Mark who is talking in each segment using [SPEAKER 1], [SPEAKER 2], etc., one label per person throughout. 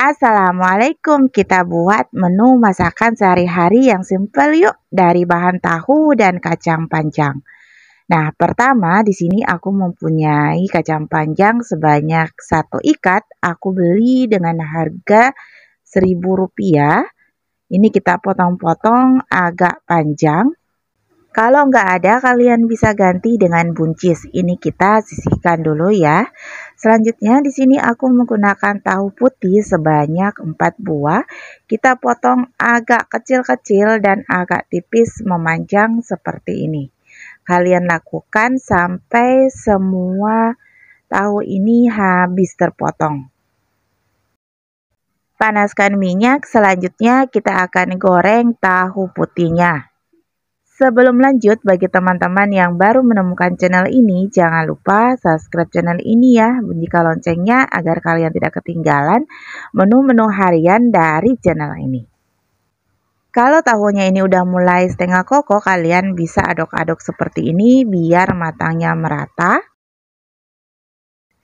[SPEAKER 1] Assalamualaikum, kita buat menu masakan sehari-hari yang simple yuk dari bahan tahu dan kacang panjang. Nah, pertama di sini aku mempunyai kacang panjang sebanyak satu ikat. Aku beli dengan harga seribu rupiah. Ini kita potong-potong agak panjang. Kalau nggak ada, kalian bisa ganti dengan buncis. Ini kita sisihkan dulu ya. Selanjutnya di sini aku menggunakan tahu putih sebanyak 4 buah. Kita potong agak kecil-kecil dan agak tipis memanjang seperti ini. Kalian lakukan sampai semua tahu ini habis terpotong. Panaskan minyak, selanjutnya kita akan goreng tahu putihnya. Sebelum lanjut, bagi teman-teman yang baru menemukan channel ini, jangan lupa subscribe channel ini ya, bunyikan loncengnya agar kalian tidak ketinggalan menu-menu harian dari channel ini. Kalau tahunya ini udah mulai setengah koko, kalian bisa aduk-aduk seperti ini biar matangnya merata.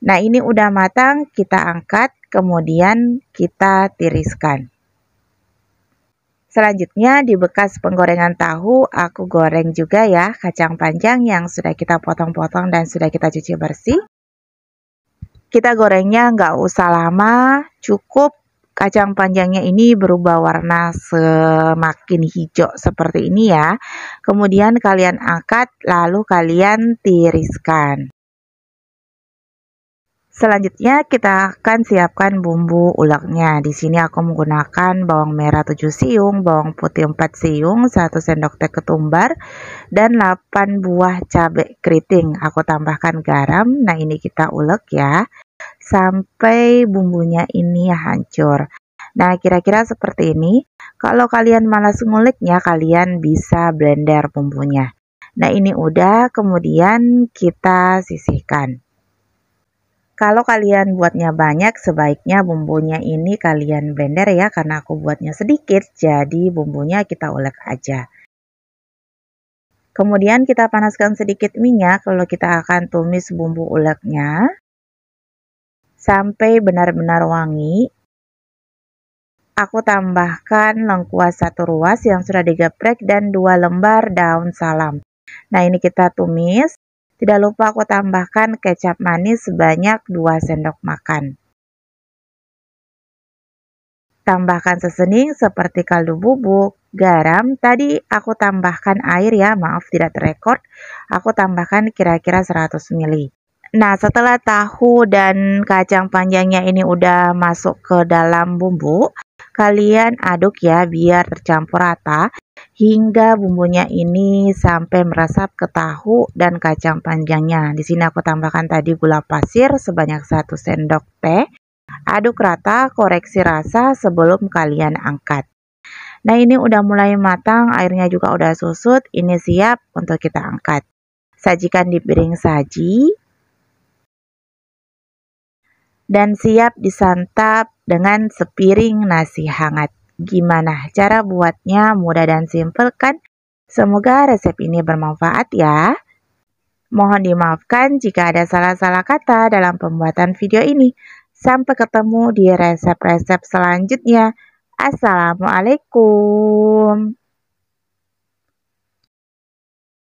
[SPEAKER 1] Nah ini udah matang, kita angkat, kemudian kita tiriskan. Selanjutnya di bekas penggorengan tahu aku goreng juga ya kacang panjang yang sudah kita potong-potong dan sudah kita cuci bersih. Kita gorengnya nggak usah lama, cukup kacang panjangnya ini berubah warna semakin hijau seperti ini ya. Kemudian kalian angkat lalu kalian tiriskan. Selanjutnya kita akan siapkan bumbu uleknya. Di sini aku menggunakan bawang merah 7 siung, bawang putih 4 siung, 1 sendok teh ketumbar, dan 8 buah cabai keriting. Aku tambahkan garam. Nah ini kita ulek ya, sampai bumbunya ini hancur. Nah kira-kira seperti ini. Kalau kalian malas nguliknya, kalian bisa blender bumbunya. Nah ini udah, kemudian kita sisihkan. Kalau kalian buatnya banyak, sebaiknya bumbunya ini kalian blender ya, karena aku buatnya sedikit, jadi bumbunya kita ulek aja. Kemudian kita panaskan sedikit minyak, kalau kita akan tumis bumbu uleknya sampai benar-benar wangi. Aku tambahkan lengkuas satu ruas yang sudah digeprek dan dua lembar daun salam. Nah ini kita tumis tidak lupa aku tambahkan kecap manis sebanyak 2 sendok makan. Tambahkan sesening seperti kaldu bubuk, garam, tadi aku tambahkan air ya, maaf tidak terekord, aku tambahkan kira-kira 100 ml. Nah setelah tahu dan kacang panjangnya ini udah masuk ke dalam bumbu, kalian aduk ya biar tercampur rata hingga bumbunya ini sampai meresap ke tahu dan kacang panjangnya. Di sini aku tambahkan tadi gula pasir sebanyak 1 sendok teh. Aduk rata, koreksi rasa sebelum kalian angkat. Nah ini udah mulai matang, airnya juga udah susut, ini siap untuk kita angkat. Sajikan di piring saji. Dan siap disantap dengan sepiring nasi hangat. Gimana cara buatnya mudah dan simple kan? Semoga resep ini bermanfaat ya. Mohon dimaafkan jika ada salah-salah kata dalam pembuatan video ini. Sampai ketemu di resep-resep selanjutnya. Assalamualaikum.